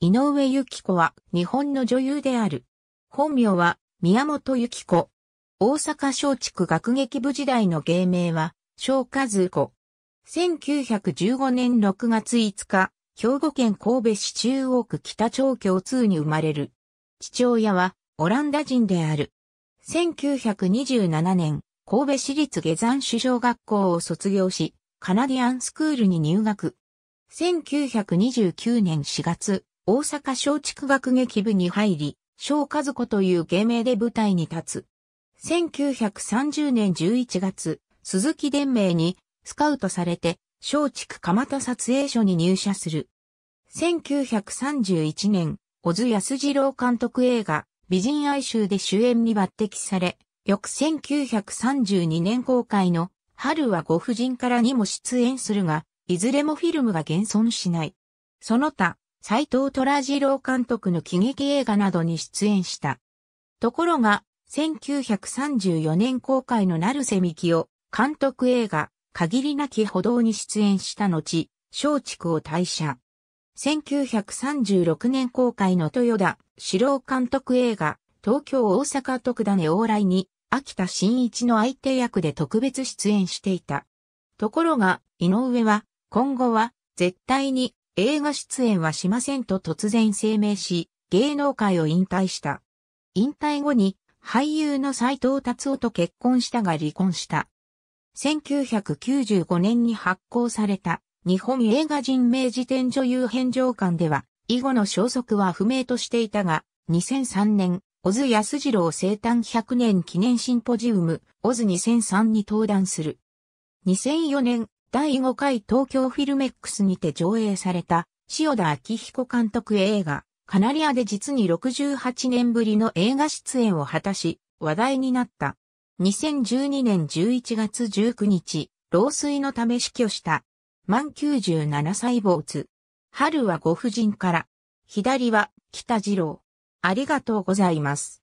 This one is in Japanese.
井上由紀子は日本の女優である。本名は宮本由紀子。大阪松竹学劇部時代の芸名は、小和子。1915年6月5日、兵庫県神戸市中央区北町京通に生まれる。父親はオランダ人である。1927年、神戸市立下山首相学校を卒業し、カナディアンスクールに入学。1929年4月、大阪松竹学劇部に入り、小和子という芸名で舞台に立つ。1930年11月、鈴木伝明にスカウトされて、松竹蒲田撮影所に入社する。1931年、小津安二郎監督映画、美人哀愁で主演に抜擢され、翌1932年公開の春はご婦人からにも出演するが、いずれもフィルムが現存しない。その他、斎藤虎次郎監督の喜劇映画などに出演した。ところが、1934年公開の成瀬希を監督映画、限りなき歩道に出演した後、松竹を退社。1936年公開の豊田史郎監督映画、東京大阪徳田根往来に、秋田新一の相手役で特別出演していた。ところが、井上は、今後は、絶対に映画出演はしませんと突然声明し、芸能界を引退した。引退後に俳優の斎藤達夫と結婚したが離婚した。1995年に発行された日本映画人名辞典女優返上館では、以後の消息は不明としていたが、2003年、小津安二郎生誕100年記念シンポジウム、小津2003に登壇する。2004年、第5回東京フィルメックスにて上映された、塩田昭彦監督映画、カナリアで実に68年ぶりの映画出演を果たし、話題になった。2012年11月19日、老衰のため死去した。満97歳没。春はご婦人から。左は北次郎。ありがとうございます。